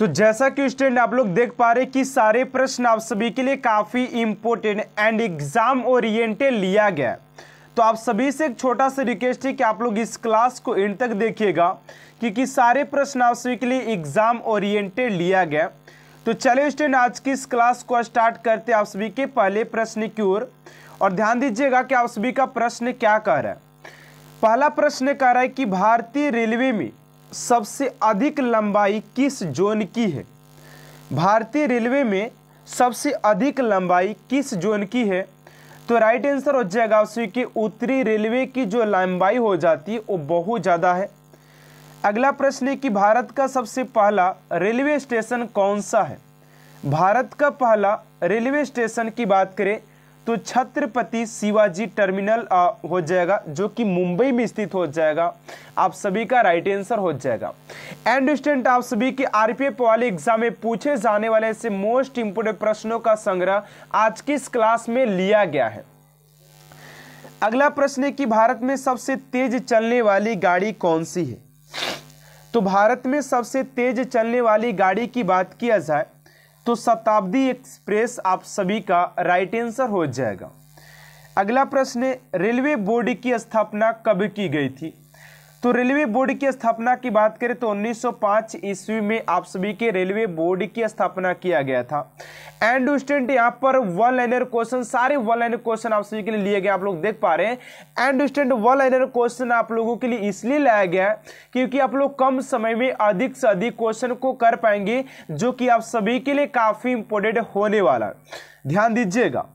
तो जैसा कि स्टूडेंट आप लोग देख पा रहे कि सारे प्रश्न आप सभी के लिए काफ़ी इम्पोर्टेंट एंड एग्जाम ओरिएंटेड लिया गया तो आप सभी से एक छोटा सा रिक्वेस्ट है कि आप लोग इस क्लास को एंड तक देखिएगा क्योंकि सारे प्रश्न आप सभी के लिए एग्जाम ओरिएंटेड लिया गया तो चलिए स्टूडेंट आज की इस क्लास को स्टार्ट करते आप सभी के पहले प्रश्न की ओर और ध्यान दीजिएगा कि आप सभी का प्रश्न क्या कह रहा है पहला प्रश्न कह रहा है कि भारतीय रेलवे में सबसे अधिक लंबाई किस जोन की है भारतीय रेलवे में सबसे अधिक लंबाई किस जोन की है तो राइट आंसर हो जाएगा उसी की उत्तरी रेलवे की जो लंबाई हो जाती है वो बहुत ज़्यादा है अगला प्रश्न है कि भारत का सबसे पहला रेलवे स्टेशन कौन सा है भारत का पहला रेलवे स्टेशन की बात करें तो छत्रपति शिवाजी टर्मिनल हो जाएगा जो कि मुंबई में स्थित हो जाएगा आप सभी का राइट आंसर हो जाएगा एंड स्टेंट आप सभी के आरपीएफ वाले एग्जाम में पूछे जाने वाले ऐसे मोस्ट इंपोर्टेंट प्रश्नों का संग्रह आज की इस क्लास में लिया गया है अगला प्रश्न है कि भारत में सबसे तेज चलने वाली गाड़ी कौन सी है तो भारत में सबसे तेज चलने वाली गाड़ी की बात किया जाए तो शताब्दी एक्सप्रेस आप सभी का राइट आंसर हो जाएगा अगला प्रश्न रेलवे बोर्ड की स्थापना कब की गई थी तो रेलवे बोर्ड की स्थापना की बात करें तो 1905 ईस्वी में आप सभी के रेलवे बोर्ड की स्थापना किया गया था एंड स्टूडेंट यहाँ पर वन लाइनर क्वेश्चन सारे वन लाइनर क्वेश्चन आप सभी के लिए लिए गए आप लोग देख पा रहे हैं and student one liner question आप लोगों के लिए इसलिए लाया गया है क्योंकि आप लोग कम समय में अधिक से अधिक क्वेश्चन को कर पाएंगे जो कि आप सभी के लिए काफ़ी इंपोर्टेंट होने वाला ध्यान दीजिएगा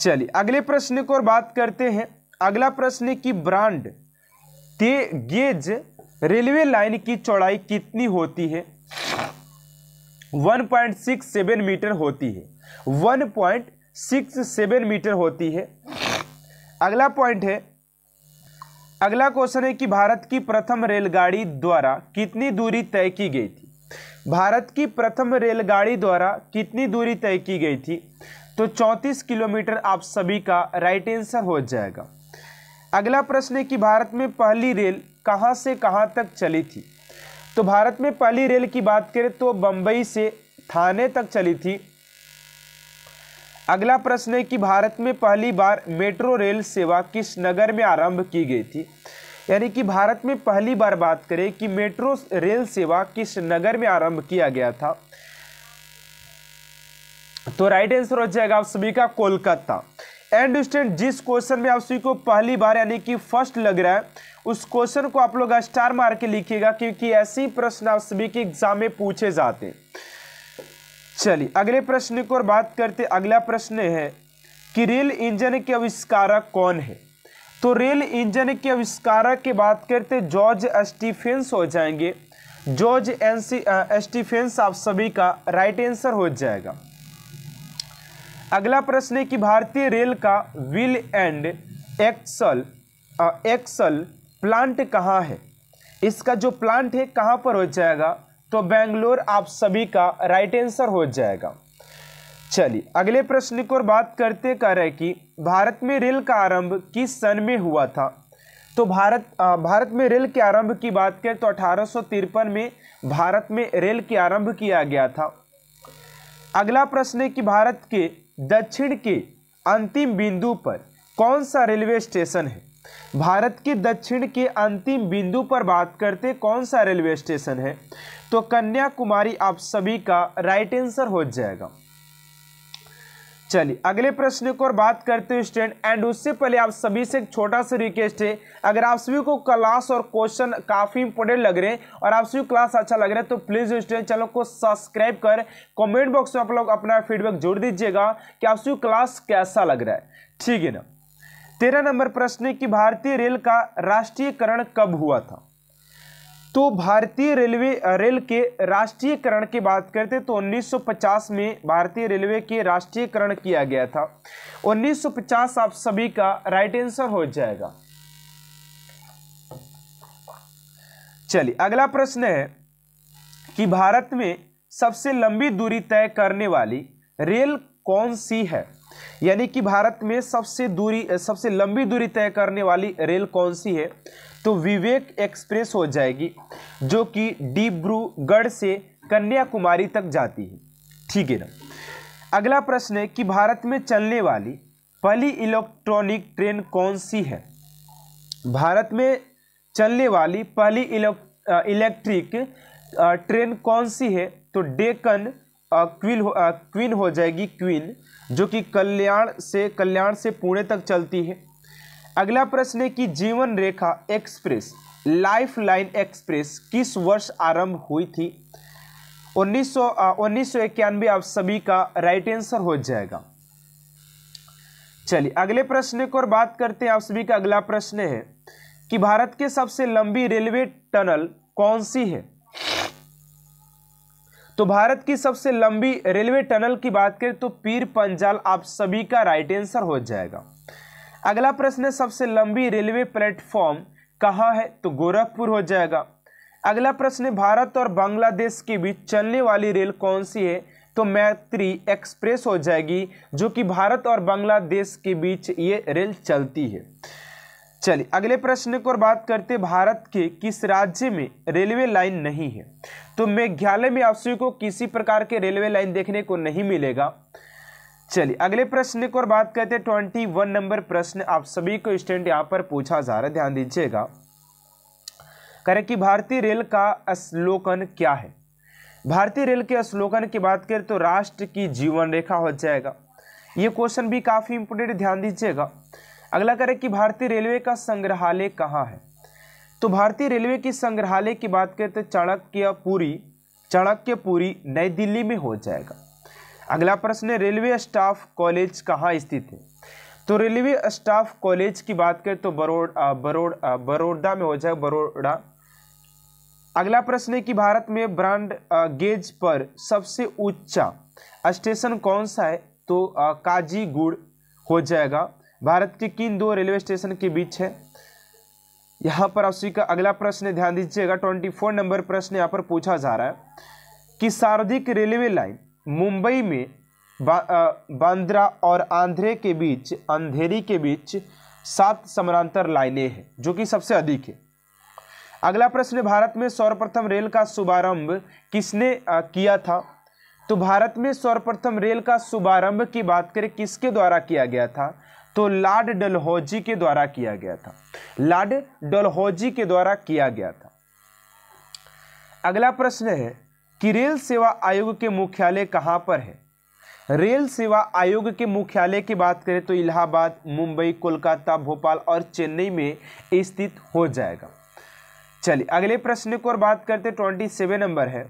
चलिए अगले प्रश्न को और बात करते हैं अगला प्रश्न की ब्रांड गेज रेलवे लाइन की चौड़ाई कितनी होती है 1.67 मीटर होती है 1.67 मीटर होती है अगला पॉइंट है अगला क्वेश्चन है कि भारत की प्रथम रेलगाड़ी द्वारा कितनी दूरी तय की गई थी भारत की प्रथम रेलगाड़ी द्वारा कितनी दूरी तय की गई थी तो 34 किलोमीटर आप सभी का राइट आंसर हो जाएगा अगला प्रश्न है कि भारत में पहली रेल कहाँ से कहाँ तक चली थी तो भारत में पहली रेल की बात करें तो बंबई से थाने तक चली थी अगला प्रश्न है कि भारत में पहली बार मेट्रो रेल सेवा किस नगर में आरंभ की गई थी यानी कि भारत में पहली बार बात करें कि मेट्रो रेल सेवा किस नगर में आरंभ किया गया था तो राइट आंसर हो जाएगा आप सभी का कोलकाता एंड स्टूडेंट जिस क्वेश्चन में आप सभी को पहली बार यानी कि फर्स्ट लग रहा है उस क्वेश्चन को आप लोग स्टार मार के लिखिएगा क्योंकि ऐसे ही प्रश्न आप सभी के एग्जाम में पूछे जाते हैं चलिए अगले प्रश्न की ओर बात करते अगला प्रश्न है कि रेल इंजन के आविष्कारक कौन है तो रेल इंजन के आविष्कारक की बात करते जॉर्ज स्टीफेंस हो जाएंगे जॉर्ज एनसी स्टीफेंस आप सभी का राइट आंसर हो जाएगा अगला प्रश्न है कि भारतीय रेल का wheel and axle axle plant कहाँ है इसका जो प्लांट है कहाँ पर हो जाएगा तो बेंगलोर आप सभी का राइट आंसर हो जाएगा चलिए अगले प्रश्न की ओर बात करते कर रहे कि भारत में रेल का आरंभ किस सन में हुआ था तो भारत आ, भारत में रेल के आरंभ की बात करें तो अठारह में भारत में रेल के आरंभ किया गया था अगला प्रश्न है कि भारत के दक्षिण के अंतिम बिंदु पर कौन सा रेलवे स्टेशन है भारत के दक्षिण के अंतिम बिंदु पर बात करते कौन सा रेलवे स्टेशन है तो कन्याकुमारी आप सभी का राइट आंसर हो जाएगा चलिए अगले प्रश्न की ओर बात करते हैं स्टूडेंट एंड उससे पहले आप सभी से एक छोटा सा रिक्वेस्ट है अगर आप सभी को क्लास और क्वेश्चन काफ़ी इंपॉर्टेंट लग रहे हैं और आप सभी क्लास अच्छा लग रहा है तो प्लीज़ स्टूडेंट चैनल को सब्सक्राइब कर कमेंट बॉक्स में आप लोग अपना फीडबैक जोड़ दीजिएगा कि आप सभी क्लास कैसा लग रहा है ठीक है ना तेरह नंबर प्रश्न है कि भारतीय रेल का राष्ट्रीयकरण कब हुआ था तो भारतीय रेलवे रेल के राष्ट्रीयकरण की बात करते तो 1950 में भारतीय रेलवे के राष्ट्रीयकरण किया गया था 1950 आप सभी का राइट आंसर हो जाएगा चलिए अगला प्रश्न है कि भारत में सबसे लंबी दूरी तय करने वाली रेल कौन सी है यानी कि भारत में सबसे दूरी सबसे लंबी दूरी तय करने वाली रेल कौन सी है तो विवेक एक्सप्रेस हो जाएगी जो कि डिब्रूगढ़ से कन्याकुमारी तक जाती है ठीक है ना अगला प्रश्न है कि भारत में चलने वाली पहली इलेक्ट्रॉनिक ट्रेन कौन सी है भारत में चलने वाली पहली इलेक्ट्रिक ट्रेन कौन सी है तो डेकन क्वीन क्वीन हो जाएगी क्वीन जो कि कल्याण से कल्याण से पुणे तक चलती है अगला प्रश्न है कि जीवन रेखा एक्सप्रेस लाइफ लाइन एक्सप्रेस किस वर्ष आरंभ हुई थी उन्नीस सौ उन्नीस सौ इक्यानवे आप सभी का राइट आंसर हो जाएगा चलिए अगले प्रश्न को और बात करते हैं आप सभी का अगला प्रश्न है कि भारत के सबसे लंबी रेलवे टनल कौन सी है तो भारत की सबसे लंबी रेलवे टनल की बात करें तो पीर पंजाल आप सभी का राइट आंसर हो जाएगा अगला प्रश्न है सबसे लंबी रेलवे प्लेटफॉर्म कहाँ है तो गोरखपुर हो जाएगा अगला प्रश्न है भारत और बांग्लादेश के बीच चलने वाली रेल कौन सी है तो मैत्री एक्सप्रेस हो जाएगी जो कि भारत और बांग्लादेश के बीच ये रेल चलती है चलिए अगले प्रश्न को बात करते भारत के किस राज्य में रेलवे लाइन नहीं है तो मेघालय में आपसी को किसी प्रकार के रेलवे लाइन देखने को नहीं मिलेगा चलिए अगले प्रश्न की और बात करते हैं ट्वेंटी वन नंबर प्रश्न आप सभी को स्टूडेंट यहाँ पर पूछा जा रहा है ध्यान दीजिएगा करें कि भारतीय रेल का अश्लोकन क्या है भारतीय रेल के अश्लोकन की बात करें तो राष्ट्र की जीवन रेखा हो जाएगा ये क्वेश्चन भी काफ़ी इंपोर्टेंट ध्यान दीजिएगा अगला करें कि भारतीय रेलवे का संग्रहालय कहाँ है तो भारतीय रेलवे की संग्रहालय की बात करें तो चाणक्यपुरी चाणक्यपुरी नई दिल्ली में हो जाएगा अगला प्रश्न है रेलवे स्टाफ कॉलेज कहाँ स्थित है तो रेलवे स्टाफ कॉलेज की बात करें तो बरोड बरोड बरोडा में हो जाए बरोड़ा अगला प्रश्न है कि भारत में ब्रांड गेज पर सबसे ऊंचा स्टेशन कौन सा है तो काजीगुड़ हो जाएगा भारत के किन दो रेलवे स्टेशन के बीच है यहाँ पर आपसी का अगला प्रश्न ध्यान दीजिएगा ट्वेंटी फोर नंबर प्रश्न यहाँ पर पूछा जा रहा है कि सार्वधिक रेलवे लाइन मुंबई में बांद्रा और आंध्रे के बीच अंधेरी के बीच सात समानांतर लाइनें हैं जो कि सबसे अधिक है अगला प्रश्न भारत में सर्वप्रथम रेल का शुभारंभ किसने किया था तो भारत में सर्वप्रथम रेल का शुभारंभ की बात करें किसके द्वारा किया गया था तो लार्ड डलहौजी के द्वारा किया गया था लार्ड डलहौजी के द्वारा किया गया था अगला प्रश्न है कि रेल सेवा आयोग के मुख्यालय कहाँ पर है रेल सेवा आयोग के मुख्यालय की बात करें तो इलाहाबाद मुंबई कोलकाता भोपाल और चेन्नई में स्थित हो जाएगा चलिए अगले प्रश्न को और बात करते ट्वेंटी सेवन नंबर है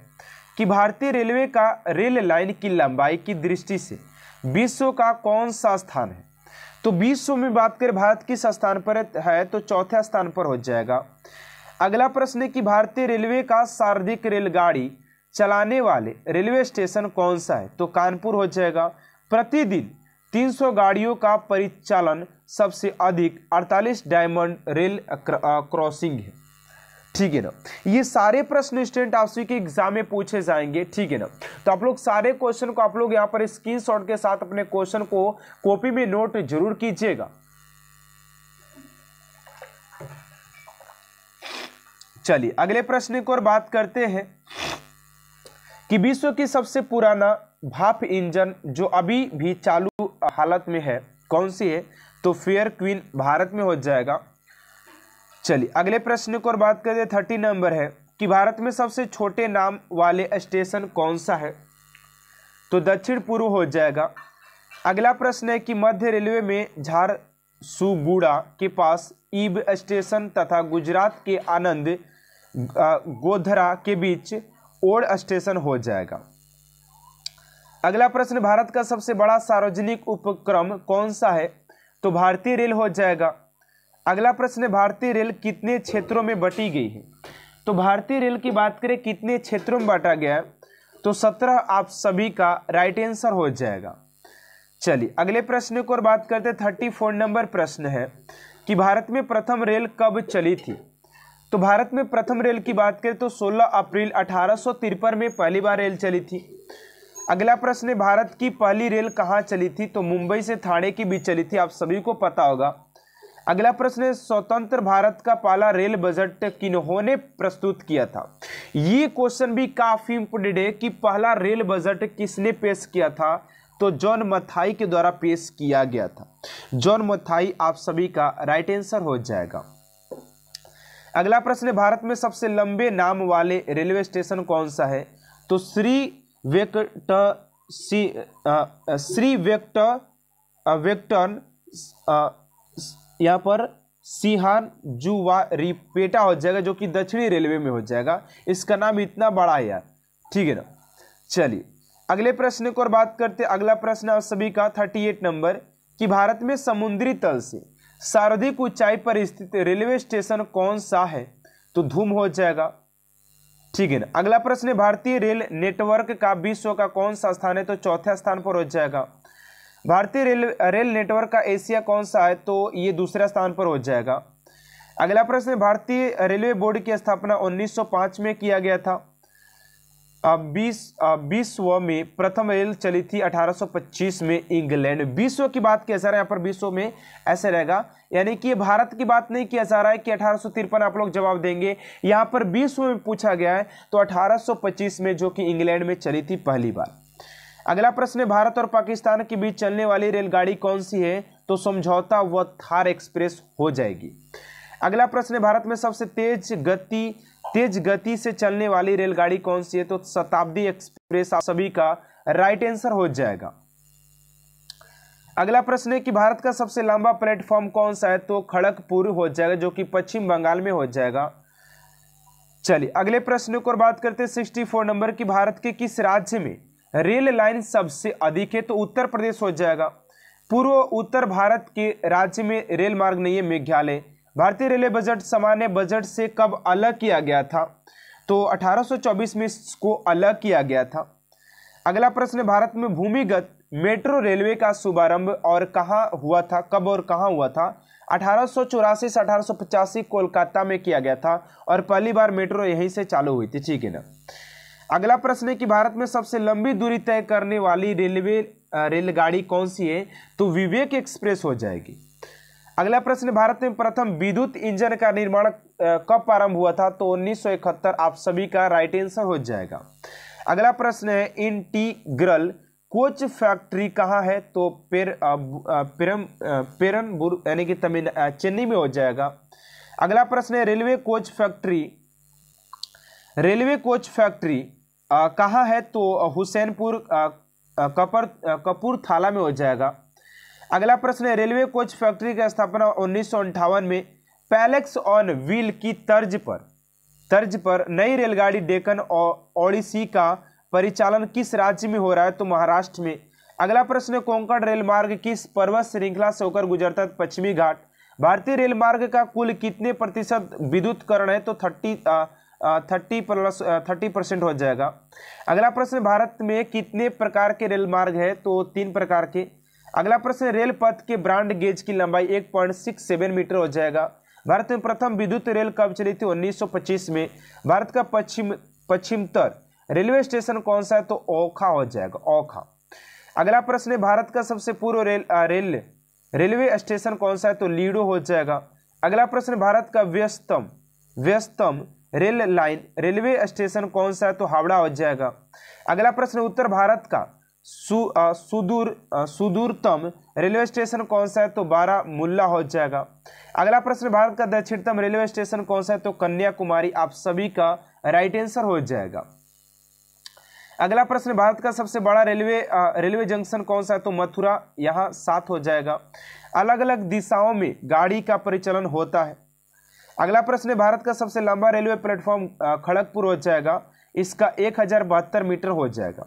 कि भारतीय रेलवे का रेल लाइन की लंबाई की दृष्टि से विश्व का कौन सा स्थान है तो विश्व में बात करें भारत किस स्थान पर है तो चौथे स्थान पर हो जाएगा अगला प्रश्न है कि भारतीय रेलवे का शारदिक रेलगाड़ी चलाने वाले रेलवे स्टेशन कौन सा है तो कानपुर हो जाएगा प्रतिदिन 300 गाड़ियों का परिचालन सबसे अधिक 48 डायमंड रेल क्रॉसिंग है ठीक है ना ये सारे प्रश्न स्टूडेंट आपसी के एग्जाम में पूछे जाएंगे ठीक है ना तो आप लोग सारे क्वेश्चन को आप लोग यहाँ पर शॉट के साथ अपने क्वेश्चन को कॉपी में नोट जरूर कीजिएगा चलिए अगले प्रश्न की ओर बात करते हैं कि विश्व की सबसे पुराना भाप इंजन जो अभी भी चालू हालत में है कौन सी है तो फेयर क्वीन भारत में हो जाएगा चलिए अगले प्रश्न को और बात करें थर्टी नंबर है कि भारत में सबसे छोटे नाम वाले स्टेशन कौन सा है तो दक्षिण पूर्व हो जाएगा अगला प्रश्न है कि मध्य रेलवे में झारसुगुड़ा के पास ईब स्टेशन तथा गुजरात के आनंद गोधरा के बीच ओड स्टेशन हो जाएगा अगला प्रश्न भारत का सबसे बड़ा सार्वजनिक उपक्रम कौन सा है तो भारतीय रेल हो जाएगा अगला प्रश्न भारतीय रेल कितने क्षेत्रों में बटी गई है तो भारतीय रेल की बात करें कितने क्षेत्रों में बांटा गया है तो सत्रह आप सभी का राइट आंसर हो जाएगा चलिए अगले प्रश्न को और बात करते थर्टी फोर नंबर प्रश्न है कि भारत में प्रथम रेल कब चली थी तो भारत में प्रथम रेल की बात करें तो 16 अप्रैल अठारह में पहली बार रेल चली थी अगला प्रश्न भारत की पहली रेल कहाँ चली थी तो मुंबई से थाने के बीच चली थी आप सभी को पता होगा अगला प्रश्न है स्वतंत्र भारत का पहला रेल बजट किन्होंने प्रस्तुत किया था ये क्वेश्चन भी काफी इंपोर्टेंट है कि पहला रेल बजट किसने पेश किया था तो जॉन मथाई के द्वारा पेश किया गया था जॉन मथाई आप सभी का राइट आंसर हो जाएगा अगला प्रश्न है भारत में सबसे लंबे नाम वाले रेलवे स्टेशन कौन सा है तो श्री वेक्ट श्री वेक्ट वेक्टन यहाँ पर सिहान जुवा रिपेटा हो जाएगा जो कि दक्षिणी रेलवे में हो जाएगा इसका नाम इतना बड़ा है यार ठीक है ना चलिए अगले प्रश्न को और बात करते अगला प्रश्न सभी का थर्टी एट नंबर कि भारत में समुद्री तल से सर्वाधिक ऊंचाई पर स्थित रेलवे स्टेशन कौन सा है तो धूम हो जाएगा ठीक है ना अगला प्रश्न भारतीय रेल नेटवर्क का विश्व का कौन सा स्थान है तो चौथे स्थान पर हो जाएगा भारतीय रेल रेल नेटवर्क का एशिया कौन सा है तो ये दूसरे स्थान पर हो जाएगा अगला प्रश्न भारतीय रेलवे बोर्ड की स्थापना 1905 में किया गया था बीस विश्व में प्रथम रेल चली थी 1825 में इंग्लैंड विश्व की बात किया जा रहा है यहाँ पर विश्व में ऐसे रहेगा यानी कि भारत की बात नहीं किया जा रहा है कि अठारह आप लोग जवाब देंगे यहाँ पर विश्व में पूछा गया है तो 1825 में जो कि इंग्लैंड में चली थी पहली बार अगला प्रश्न है भारत और पाकिस्तान के बीच चलने वाली रेलगाड़ी कौन सी है तो समझौता व थार एक्सप्रेस हो जाएगी अगला प्रश्न है भारत में सबसे तेज गति तेज गति से चलने वाली रेलगाड़ी कौन सी है तो शताब्दी एक्सप्रेस आप सभी का राइट आंसर हो जाएगा अगला प्रश्न है कि भारत का सबसे लंबा प्लेटफॉर्म कौन सा है तो खड़गपुर हो जाएगा जो कि पश्चिम बंगाल में हो जाएगा चलिए अगले प्रश्न को बात करते हैं सिक्सटी फोर नंबर की भारत के किस राज्य में रेल लाइन सबसे अधिक है तो उत्तर प्रदेश हो जाएगा पूर्व उत्तर भारत के राज्य में रेल मार्ग नहीं है मेघालय भारतीय रेलवे बजट सामान्य बजट से कब अलग किया गया था तो 1824 में इसको अलग किया गया था अगला प्रश्न भारत में भूमिगत मेट्रो रेलवे का शुभारंभ और कहाँ हुआ था कब और कहाँ हुआ था अठारह से अठारह कोलकाता में किया गया था और पहली बार मेट्रो यहीं से चालू हुई थी ठीक है ना अगला प्रश्न है कि भारत में सबसे लंबी दूरी तय करने वाली रेलवे रेलगाड़ी कौन सी है तो विवेक एक्सप्रेस हो जाएगी अगला प्रश्न भारत में प्रथम विद्युत इंजन का निर्माण कब प्रारंभ हुआ था तो उन्नीस आप सभी का राइट आंसर हो जाएगा अगला प्रश्न है इंटीग्रल कोच फैक्ट्री कहाँ है तो पेर पेरम पेरनबुर यानी कि तमिल चेन्नई में हो जाएगा अगला प्रश्न है railway coach factory railway coach factory कहाँ है तो हुसैनपुर कपर थाला में हो जाएगा अगला प्रश्न है रेलवे कोच फैक्ट्री की स्थापना उन्नीस में पैलेक्स ऑन व्हील की तर्ज पर तर्ज पर नई रेलगाड़ी डेकन और ओडिसी का परिचालन किस राज्य में हो रहा है तो महाराष्ट्र में अगला प्रश्न है कोंकण रेल मार्ग किस पर्वत श्रृंखला से होकर गुजरता है पश्चिमी घाट भारतीय रेल मार्ग का कुल कितने प्रतिशत विद्युतकरण है तो thirty thirty plus thirty percent हो जाएगा अगला प्रश्न भारत में कितने प्रकार के रेल मार्ग है तो तीन प्रकार के अगला प्रश्न रेल पथ के ब्रांड गेज की लंबाई 1.67 मीटर हो जाएगा भारत में प्रथम विद्युत रेल कब चली थी 1925 में भारत का पश्चिम पश्चिमतर रेलवे स्टेशन कौन सा है तो ओखा हो जाएगा ओखा अगला प्रश्न है भारत का सबसे पूर्व रेल रेल रेलवे स्टेशन कौन सा है तो लीडो हो जाएगा अगला प्रश्न भारत का व्यस्तम व्यस्तम रेल लाइन रेलवे स्टेशन कौन सा है तो हावड़ा हो जाएगा अगला प्रश्न उत्तर भारत का सु, आ, सुदूर आ, सुदूरतम रेलवे स्टेशन कौन सा है तो मुल्ला हो जाएगा अगला प्रश्न भारत का दक्षिणतम रेलवे स्टेशन कौन सा है तो कन्याकुमारी आप सभी का राइट आंसर हो जाएगा अगला प्रश्न भारत का सबसे बड़ा रेलवे रेलवे जंक्शन कौन सा है तो मथुरा यहाँ सात हो जाएगा अलग अलग दिशाओं में गाड़ी का परिचालन होता है अगला प्रश्न भारत का सबसे लंबा रेलवे प्लेटफॉर्म खड़गपुर हो जाएगा इसका एक मीटर हो जाएगा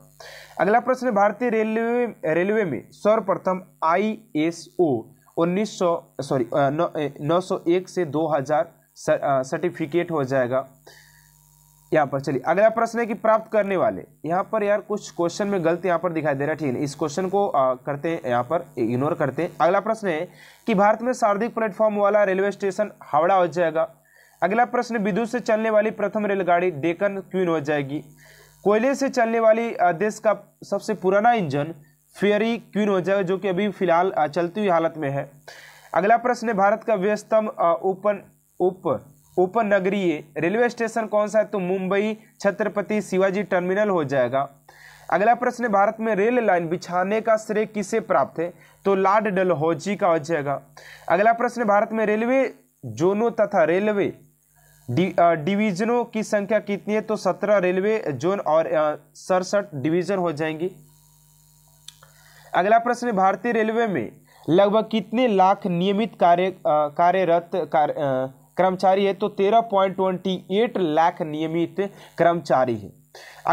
अगला प्रश्न भारतीय रेलवे रेलवे में सर्वप्रथम आई एस ओ उन्नीस सॉरी नौ सौ एक से दो हज़ार सर्टिफिकेट हो जाएगा यहाँ पर चलिए अगला प्रश्न है कि प्राप्त करने वाले यहाँ पर यार कुछ क्वेश्चन में गलत यहाँ पर दिखाई दे रहा है ठीक है इस क्वेश्चन को आ, करते हैं यहाँ पर इग्नोर करते हैं अगला प्रश्न है कि भारत में सर्वाधिक प्लेटफॉर्म वाला रेलवे स्टेशन हावड़ा हो जाएगा अगला प्रश्न विद्युत से चलने वाली प्रथम रेलगाड़ी डेकन क्वीन हो जाएगी कोयले से चलने वाली देश का सबसे पुराना इंजन फेरी क्वीन हो जाएगा जो कि अभी फिलहाल चलती हुई हालत में है अगला प्रश्न है भारत का व्यस्तम ओपन उप ओपन नगरीय रेलवे स्टेशन कौन सा है तो मुंबई छत्रपति शिवाजी टर्मिनल हो जाएगा अगला प्रश्न है भारत में रेल लाइन बिछाने का श्रेय किसे प्राप्त है तो लार्ड डलहौजी का हो जाएगा अगला प्रश्न भारत में रेलवे जोनों तथा रेलवे डिवीजनों की संख्या कितनी है तो सत्रह रेलवे जोन और सड़सठ डिवीजन हो जाएंगी अगला प्रश्न भारतीय रेलवे में लगभग कितने लाख नियमित कार्य कार्यरत कर्मचारी है तो तेरह पॉइंट ट्वेंटी एट लाख नियमित कर्मचारी है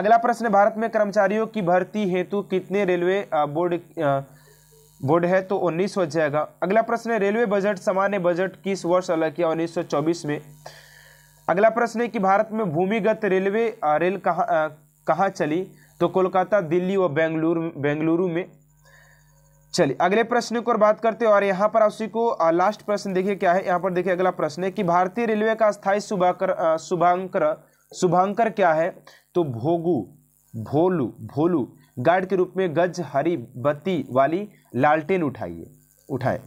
अगला प्रश्न भारत में कर्मचारियों की भर्ती हेतु कितने रेलवे बोर्ड बोर्ड है तो 19 हो जाएगा अगला प्रश्न रेलवे बजट सामान्य बजट किस वर्ष अलग किया चौबीस में अगला प्रश्न है कि भारत में भूमिगत रेलवे रेल कहाँ कहाँ चली तो कोलकाता दिल्ली व बेंगलुरु बेंगलुरु में चलिए अगले प्रश्न को और बात करते हैं और यहाँ पर उसी को लास्ट प्रश्न देखिए क्या है यहाँ पर देखिए अगला प्रश्न है कि भारतीय रेलवे का स्थायी शुभाकर शुभांकर शुभांकर क्या है तो भोगू भोलू भोलू गार्ड के रूप में गज हरी बत्ती वाली लालटेन उठाइए उठाए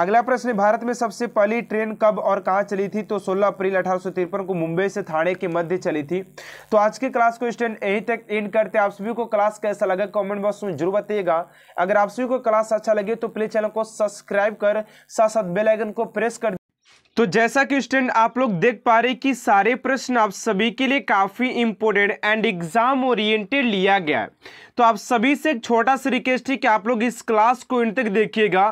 अगला प्रश्न भारत में सबसे पहली ट्रेन कब और कहाँ चली थी तो 16 अप्रैल अठारह को मुंबई से थाने के मध्य चली थी तो आज की क्लास को स्टैंड यहीं तक एंड करते आप सभी को क्लास कैसा लगा कमेंट बॉक्स में जरूर बताइएगा अगर आप सभी को क्लास अच्छा लगे तो प्लीज चैनल को सब्सक्राइब कर साथ साथ बेलाइकन को प्रेस कर तो जैसा कि स्टूडेंट आप लोग देख पा रहे कि सारे प्रश्न आप सभी के लिए काफ़ी इम्पोर्टेंट एंड एग्जाम ओरिएंटेड लिया गया है तो आप सभी से एक छोटा सा रिक्वेस्ट है कि आप लोग इस क्लास को इन तक देखिएगा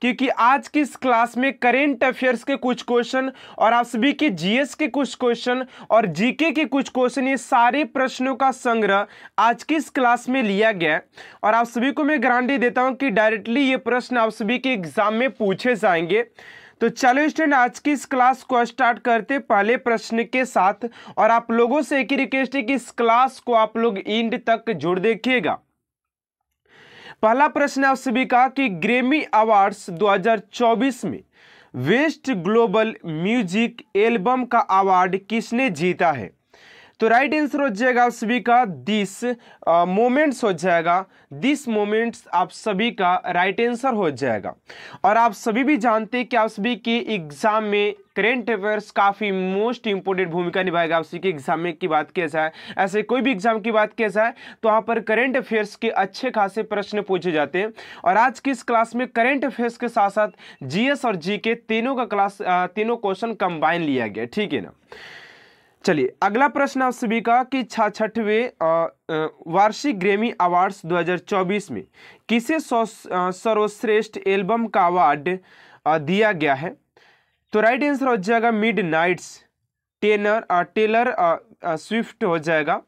क्योंकि आज की इस क्लास में करेंट अफेयर्स के कुछ क्वेश्चन और आप सभी के जीएस के कुछ क्वेश्चन और जीके के कुछ क्वेश्चन ये सारे प्रश्नों का संग्रह आज की इस क्लास में लिया गया है और आप सभी को मैं गारंटी देता हूँ कि डायरेक्टली ये प्रश्न आप सभी के एग्जाम में पूछे जाएंगे तो चलो स्टूडेंट आज की इस क्लास को स्टार्ट करते पहले प्रश्न के साथ और आप लोगों से एक ही रिक्वेस्ट है कि इस क्लास को आप लोग इंड तक जुड़ देखिएगा पहला प्रश्न आप सभी का कि ग्रेमी अवार्ड्स 2024 में वेस्ट ग्लोबल म्यूजिक एल्बम का अवार्ड किसने जीता है तो राइट आंसर हो जाएगा आप सभी का दिस मोमेंट्स हो जाएगा दिस मोमेंट्स आप सभी का राइट आंसर हो जाएगा और आप सभी भी जानते हैं कि आप सभी के एग्जाम में करेंट अफेयर्स काफ़ी मोस्ट इंपॉर्टेंट भूमिका निभाएगा आप सभी के एग्जाम में की बात किया जाए ऐसे कोई भी एग्जाम की बात किया जाए तो वहाँ पर करेंट अफेयर्स के अच्छे खासे प्रश्न पूछे जाते हैं और आज की इस क्लास में करेंट अफेयर्स के साथ साथ जी और जी के तीनों का क्लास तीनों क्वेश्चन कंबाइन लिया गया ठीक है ना चलिए अगला प्रश्न आप सभी का कि छाछठवें वार्षिक ग्रेमी अवार्ड्स 2024 में किसे सर्वश्रेष्ठ एल्बम का अवार्ड दिया गया है तो राइट आंसर हो जाएगा मिड नाइट्स टेनर टेलर स्विफ्ट हो जाएगा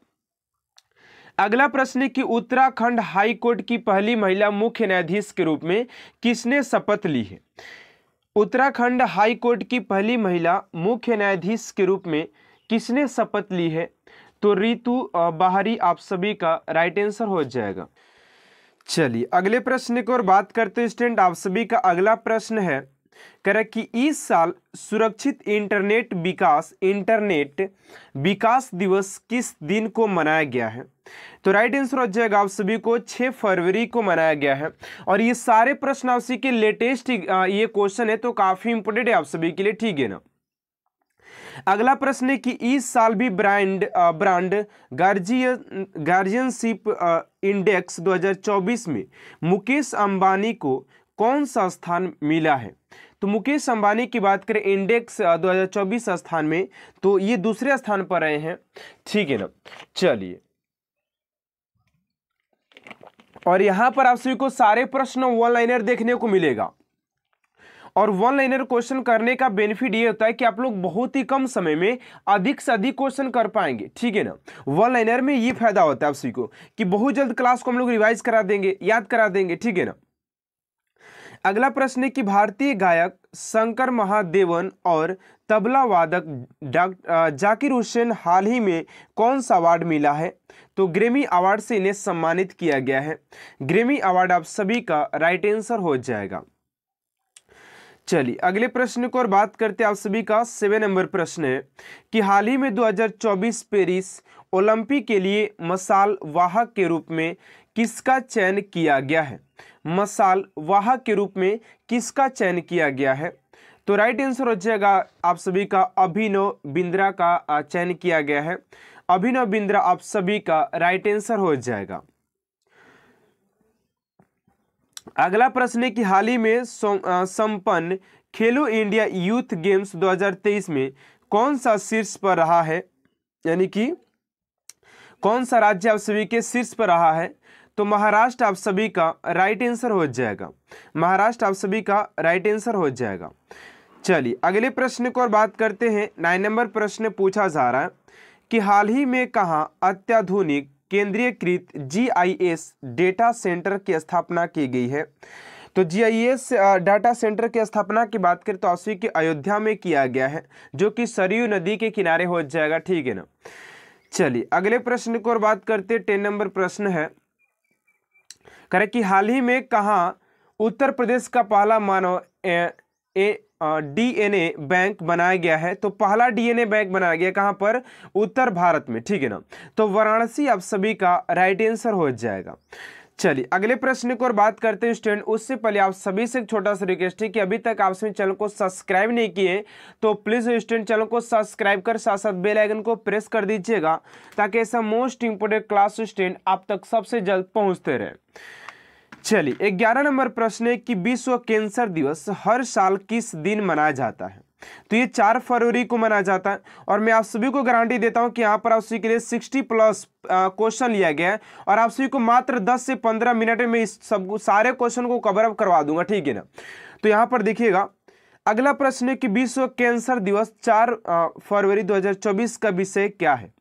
अगला प्रश्न है कि उत्तराखंड हाई कोर्ट की पहली महिला मुख्य न्यायाधीश के रूप में किसने शपथ ली है उत्तराखंड हाई कोर्ट की पहली महिला मुख्य न्यायाधीश के रूप में किसने शपथ ली है तो रितु बाहरी आप सभी का राइट आंसर हो जाएगा चलिए अगले प्रश्न की ओर बात करते हैं स्टूडेंट आप सभी का अगला प्रश्न है कह कि इस साल सुरक्षित इंटरनेट विकास इंटरनेट विकास दिवस किस दिन को मनाया गया है तो राइट आंसर हो जाएगा आप सभी को 6 फरवरी को मनाया गया है और ये सारे प्रश्न आपसी के लेटेस्ट ये क्वेश्चन है तो काफ़ी इंपोर्टेंट है आप सभी के लिए ठीक है ना अगला प्रश्न है कि इस साल भी brand brand guardian guardianship index 2024 में मुकेश अंबानी को कौन सा स्थान मिला है तो मुकेश अंबानी की बात करें इंडेक्स 2024 स्थान में तो ये दूसरे स्थान पर आए हैं ठीक है ना चलिए और यहां पर आप सभी को सारे प्रश्न वन लाइनर देखने को मिलेगा और वन लाइनर क्वेश्चन करने का बेनिफिट ये होता है कि आप लोग बहुत ही कम समय में अधिक से अधिक क्वेश्चन कर पाएंगे ठीक है ना वन लाइनर में ये फायदा होता है आप को कि बहुत जल्द क्लास को हम लोग रिवाइज करा देंगे याद करा देंगे ठीक है ना अगला प्रश्न है कि भारतीय गायक शंकर महादेवन और तबला वादक जाकिर हुसैन हाल ही में कौन सा अवार्ड मिला है तो ग्रेमी अवार्ड से इन्हें सम्मानित किया गया है ग्रेमी अवार्ड आप सभी का राइट आंसर हो जाएगा चलिए अगले प्रश्न को और बात करते हैं आप सभी का सेवन नंबर प्रश्न है कि हाल ही में 2024 पेरिस ओलंपिक के लिए मसाल वाहक के रूप में किसका चयन किया गया है मसाल वाहक के रूप में किसका चयन किया गया है तो राइट आंसर हो जाएगा आप सभी का अभिनव बिंद्रा का चयन किया गया है अभिनव बिंद्रा आप सभी का राइट आंसर हो जाएगा अगला प्रश्न है कि हाल ही में संपन्न खेलो इंडिया यूथ गेम्स 2023 में कौन सा शीर्ष पर रहा है यानी कि कौन सा राज्य आप सभी के शीर्ष पर रहा है तो महाराष्ट्र आप सभी का राइट आंसर हो जाएगा महाराष्ट्र आप सभी का राइट आंसर हो जाएगा चलिए अगले प्रश्न को और बात करते हैं नाइन नंबर प्रश्न पूछा जा रहा है कि हाल ही में कहा अत्याधुनिक केंद्रीयकृत जीआईएस डेटा सेंटर की स्थापना की गई है तो जीआईएस डाटा सेंटर की स्थापना की बात करें तो औसी के अयोध्या में किया गया है जो कि सरयू नदी के किनारे हो जाएगा ठीक है ना चलिए अगले प्रश्न को और बात करते टेन नंबर प्रश्न है करें कि हाल ही में कहा उत्तर प्रदेश का पहला मानव ए, डीएनए बैंक बनाया गया है तो पहला डीएनए बैंक बनाया गया कहां पर उत्तर भारत में ठीक है ना तो वाराणसी आप सभी का राइट आंसर हो जाएगा चलिए अगले प्रश्न की ओर बात करते हैं स्टूडेंट उससे पहले आप सभी से एक छोटा सा रिक्वेस्ट है कि अभी तक आप सभी चैनल को सब्सक्राइब नहीं किए तो प्लीज़ स्टूडेंट चैनल को सब्सक्राइब कर साथ साथ बेल आइकन को प्रेस कर दीजिएगा ताकि ऐसा मोस्ट इंपोर्टेंट क्लास स्टूडेंट आप तक सबसे जल्द पहुंचते रहे चलिए ग्यारह नंबर प्रश्न है कि विश्व कैंसर दिवस हर साल किस दिन मनाया जाता है तो ये चार फरवरी को मनाया जाता है और मैं आप सभी को गारंटी देता हूँ कि यहाँ पर आप सभी के लिए सिक्सटी प्लस क्वेश्चन लिया गया है और आप सभी को मात्र दस से पंद्रह मिनट में इस सब सारे क्वेश्चन को कवर अप करवा दूंगा ठीक है ना तो यहाँ पर देखिएगा अगला प्रश्न है कि विश्व कैंसर दिवस चार फरवरी दो का विषय क्या है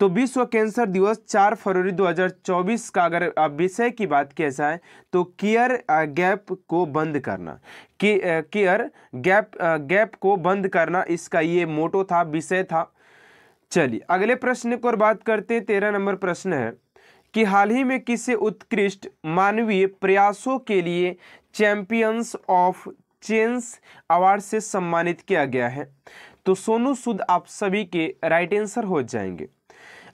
तो विश्व कैंसर दिवस 4 फरवरी 2024 का अगर विषय की बात किया जाए तो केयर गैप को बंद करना केयर गैप गैप को बंद करना इसका ये मोटो था विषय था चलिए अगले प्रश्न की ओर बात करते हैं तेरह नंबर प्रश्न है कि हाल ही में किसे उत्कृष्ट मानवीय प्रयासों के लिए चैंपियंस ऑफ चेंस अवार्ड से सम्मानित किया गया है तो सोनू सुद आप सभी के राइट आंसर हो जाएंगे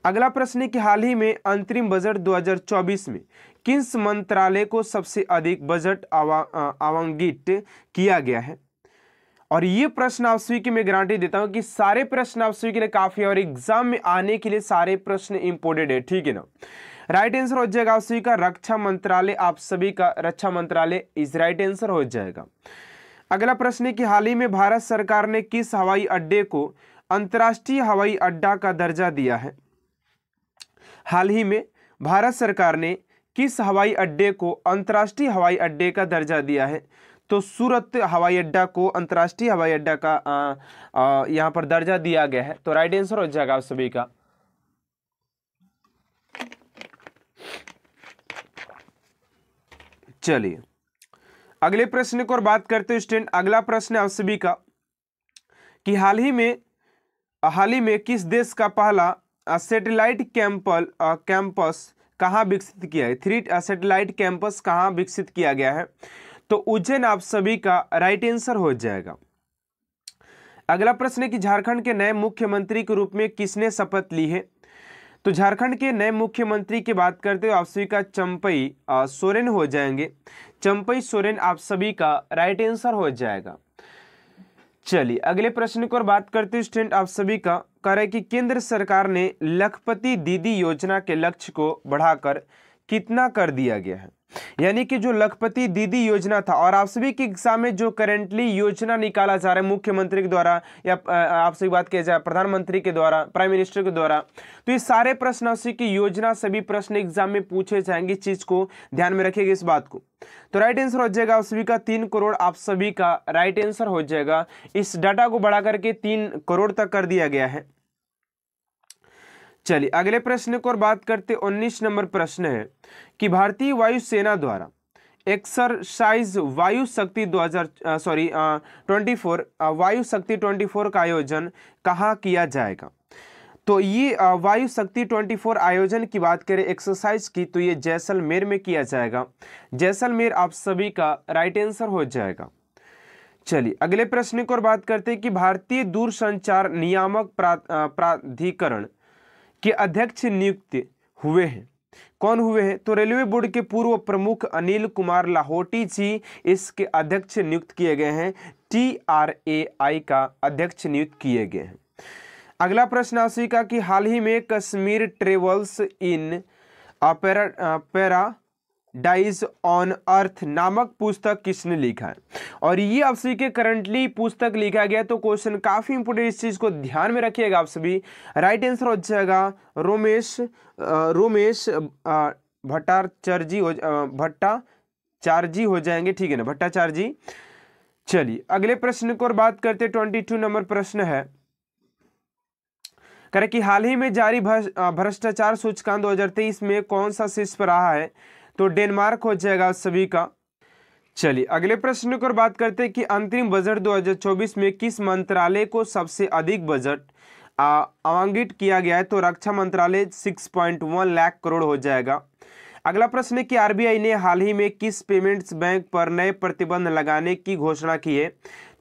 अगला प्रश्न है कि हाल ही में अंतरिम बजट 2024 में किस मंत्रालय को सबसे अधिक बजट आवा, किया गया है और ये प्रश्न आप की में गारंटी देता हूं कि सारे प्रश्न आप आपसी के लिए काफ़ी और एग्जाम में आने के लिए सारे प्रश्न इंपोर्टेड है ठीक है ना राइट आंसर हो जाएगा आप सभी का रक्षा मंत्रालय आप सभी का रक्षा मंत्रालय इज राइट आंसर हो जाएगा अगला प्रश्न है कि हाल ही में भारत सरकार ने किस हवाई अड्डे को अंतर्राष्ट्रीय हवाई अड्डा का दर्जा दिया है हाल ही में भारत सरकार ने किस हवाई अड्डे को अंतर्राष्ट्रीय हवाई अड्डे का दर्जा दिया है तो सूरत हवाई अड्डा को अंतर्राष्ट्रीय हवाई अड्डा का यहाँ पर दर्जा दिया गया है तो राइट आंसर हो जाएगा आप सभी का चलिए अगले प्रश्न की ओर बात करते हैं स्टूडेंट अगला प्रश्न आप सभी का कि हाल ही में हाल ही में किस देश का पहला सेटेलाइट कैंपल कैंपस कहाँ विकसित किया है थ्री सेटेलाइट कैंपस कहाँ विकसित किया गया है तो उज्जैन आप सभी का राइट आंसर हो जाएगा अगला प्रश्न है कि झारखंड के नए मुख्यमंत्री के रूप में किसने शपथ ली है तो झारखंड के नए मुख्यमंत्री की बात करते हो आप सभी का चंपई सोरेन हो जाएंगे चंपई सोरेन आप सभी का राइट आंसर हो जाएगा चलिए अगले प्रश्न की ओर बात करते हो स्टूडेंट आप सभी का कह रहे कि केंद्र सरकार ने लखपति दीदी योजना के लक्ष्य को बढ़ाकर कितना कर दिया गया है यानी कि जो लखपति दीदी योजना था और आप सभी की एग्जाम में जो करेंटली योजना निकाला जा रहा है मुख्यमंत्री के द्वारा या आप सभी बात किया जाए प्रधानमंत्री के द्वारा प्राइम मिनिस्टर के द्वारा तो ये सारे प्रश्न आपसी की योजना सभी प्रश्न एग्जाम में पूछे जाएंगे इस चीज को ध्यान में रखिएगा इस बात को तो राइट आंसर हो जाएगा आप सभी का तीन करोड़ आप सभी का राइट आंसर हो जाएगा इस डाटा को बढ़ा करके तीन करोड़ तक कर दिया गया है चलिए अगले प्रश्न को और बात करते उन्नीस नंबर प्रश्न है कि भारतीय वायुसेना द्वारा एक्सरसाइज वायु शक्ति 2000 सॉरी 24 वायु शक्ति 24 का आयोजन कहाँ किया जाएगा तो ये वायु शक्ति 24 आयोजन की बात करें एक्सरसाइज की तो ये जैसलमेर में किया जाएगा जैसलमेर आप सभी का राइट आंसर हो जाएगा चलिए अगले प्रश्न को और बात करते हैं कि भारतीय दूरसंचार नियामक प्राधिकरण के अध्यक्ष नियुक्त हुए हैं कौन हुए हैं तो रेलवे बोर्ड के पूर्व प्रमुख अनिल कुमार लाहौटी जी इसके अध्यक्ष नियुक्त किए गए हैं टी आर ए आई का अध्यक्ष नियुक्त किए गए हैं अगला प्रश्न आशी का कि हाल ही में Kashmir travels in para paradise on earth नामक पुस्तक किसने लिखा है और ये आप सभी के करंटली पुस्तक लिखा गया तो क्वेश्चन काफ़ी इंपोर्टेंट इस चीज़ को ध्यान में रखिएगा आप सभी राइट आंसर हो जाएगा रोमेश रोमेश भट्टाचार्य हो भट्टाचार्य हो जाएंगे ठीक है ना भट्टाचार्य चलिए अगले प्रश्न को और बात करते ट्वेंटी टू नंबर प्रश्न है करें कि हाल ही में जारी भ्रष्टाचार सूचकांक 2023 में कौन सा शीर्ष पर रहा है तो डेनमार्क हो जाएगा सभी का चलिए अगले प्रश्न की बात करते हैं कि अंतरिम बजट 2024 में किस मंत्रालय को सबसे अधिक बजट आवंटित किया गया है तो रक्षा मंत्रालय 6.1 लाख करोड़ हो जाएगा अगला प्रश्न है कि आरबीआई ने हाल ही में किस पेमेंट्स बैंक पर नए प्रतिबंध लगाने की घोषणा की है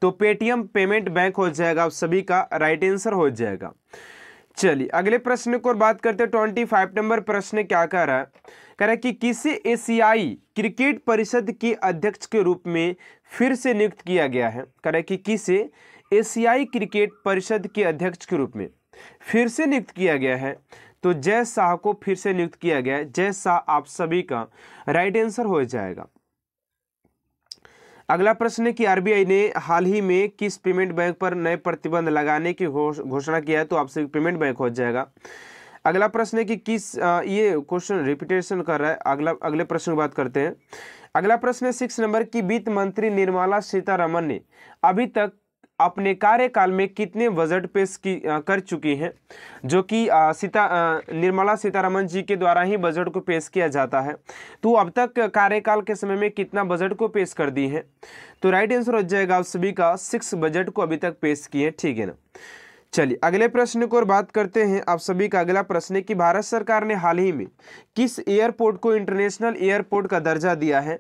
तो पेटीएम पेमेंट बैंक हो जाएगा सभी का राइट आंसर हो जाएगा चलिए अगले प्रश्न को बात करते हैं ट्वेंटी फाइव नंबर प्रश्न क्या कह रहा है कह रहा है कि किसे एशियाई क्रिकेट परिषद के अध्यक्ष के रूप में फिर से नियुक्त किया गया है कह रहा है कि किसे एशियाई क्रिकेट परिषद के अध्यक्ष के रूप में फिर से नियुक्त किया गया है तो जय शाह को फिर से नियुक्त किया गया है जय शाह आप सभी का राइट आंसर हो जाएगा अगला प्रश्न है कि आरबीआई ने हाल ही में किस पेमेंट बैंक पर नए प्रतिबंध लगाने की घोषणा किया है तो आपसे पेमेंट बैंक हो जाएगा अगला प्रश्न है कि किस ये क्वेश्चन रिपीटेशन कर रहा है अगला अगले प्रश्न की बात करते हैं अगला प्रश्न है सिक्स नंबर की वित्त मंत्री निर्मला सीतारमन ने अभी तक अपने कार्यकाल में कितने बजट पेश की कर चुकी हैं जो कि सीता निर्मला सीतारमन जी के द्वारा ही बजट को पेश किया जाता है तो अब तक कार्यकाल के समय में कितना बजट को पेश कर दी है तो राइट आंसर हो जाएगा आप सभी का सिक्स बजट को अभी तक पेश किए ठीक है ना चलिए अगले प्रश्न को और बात करते हैं आप सभी का अगला प्रश्न है कि भारत सरकार ने हाल ही में किस एयरपोर्ट को इंटरनेशनल एयरपोर्ट का दर्जा दिया है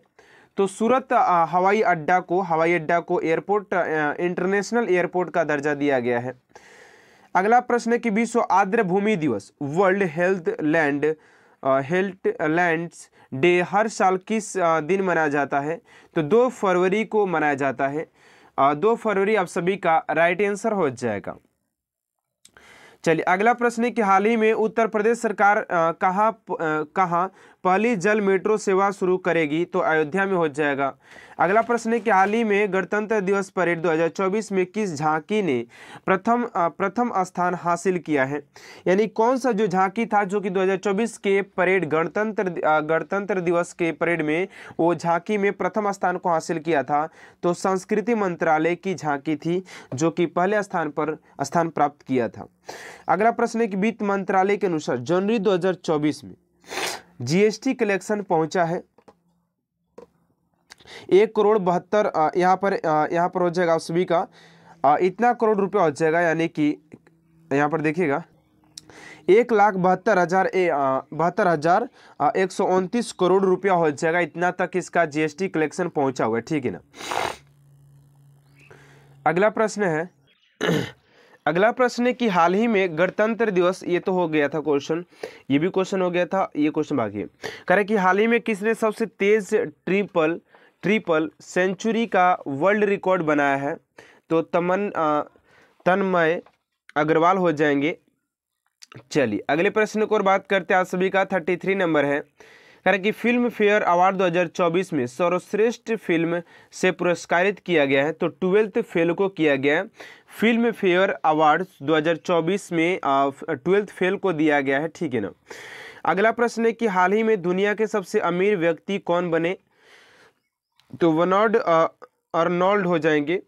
तो सूरत हवाई अड्डा को हवाई अड्डा को एयरपोर्ट इंटरनेशनल एयरपोर्ट का दर्जा दिया गया है अगला प्रश्न है कि विश्व आर्द्र भूमि दिवस world wetland wetlands day हर साल किस दिन मनाया जाता है तो दो फरवरी को मनाया जाता है दो फरवरी आप सभी का राइट आंसर हो जाएगा चलिए अगला प्रश्न है कि हाल ही में उत्तर प्रदेश सरकार कहाँ कहाँ पहली जल मेट्रो सेवा शुरू करेगी तो अयोध्या में हो जाएगा अगला प्रश्न है कि हाल ही में गणतंत्र दिवस परेड 2024 में किस झांकी ने प्रथम प्रथम स्थान हासिल किया है यानी कौन सा जो झांकी था जो कि 2024 के परेड गणतंत्र गणतंत्र दिवस के परेड में वो झांकी में प्रथम स्थान को हासिल किया था तो संस्कृति मंत्रालय की झांकी थी जो कि पहले स्थान पर स्थान प्राप्त किया था अगला प्रश्न है कि वित्त मंत्रालय के अनुसार जनवरी दो में जीएसटी कलेक्शन पहुंचा है एक करोड़ बहत्तर यहाँ पर यहाँ पर हो जाएगा आप सभी का इतना करोड़ रुपया हो जाएगा यानी कि यहाँ पर देखिएगा एक लाख बहत्तर हज़ार बहत्तर हज़ार एक सौ उनतीस करोड़ रुपया हो जाएगा इतना तक इसका जीएसटी कलेक्शन पहुंचा हुआ है ठीक है ना अगला प्रश्न है अगला प्रश्न है कि हाल ही में गणतंत्र दिवस ये तो हो गया था क्वेश्चन ये भी क्वेश्चन हो गया था ये क्वेश्चन बाकी है करे कि हाल ही में किसने सबसे तेज ट्रिपल ट्रिपल सेंचुरी का वर्ल्ड रिकॉर्ड बनाया है तो तमन तन्मय अग्रवाल हो जाएंगे चलिए अगले प्रश्न को और बात करते हैं आप सभी का थर्टी थ्री नंबर है कारण कि फिल्म फेयर अवार्ड 2024 में सर्वश्रेष्ठ फिल्म से पुरस्कारित किया गया है तो ट्वेल्थ फेल को किया गया है फिल्म फेयर अवार्ड 2024 में ट्वेल्थ फेल को दिया गया है ठीक है ना अगला प्रश्न है कि हाल ही में दुनिया के सबसे अमीर व्यक्ति कौन बने तो वनॉर्ड अर्नॉल्ड हो जाएंगे